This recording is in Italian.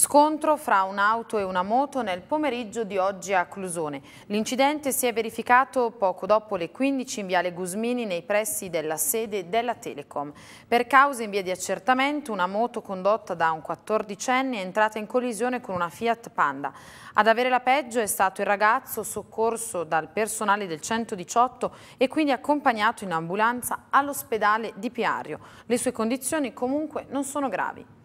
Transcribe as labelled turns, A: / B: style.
A: Scontro fra un'auto e una moto nel pomeriggio di oggi a Clusone. L'incidente si è verificato poco dopo le 15 in Viale Gusmini nei pressi della sede della Telecom. Per cause in via di accertamento una moto condotta da un 14enne è entrata in collisione con una Fiat Panda. Ad avere la peggio è stato il ragazzo soccorso dal personale del 118 e quindi accompagnato in ambulanza all'ospedale di Piario. Le sue condizioni comunque non sono gravi.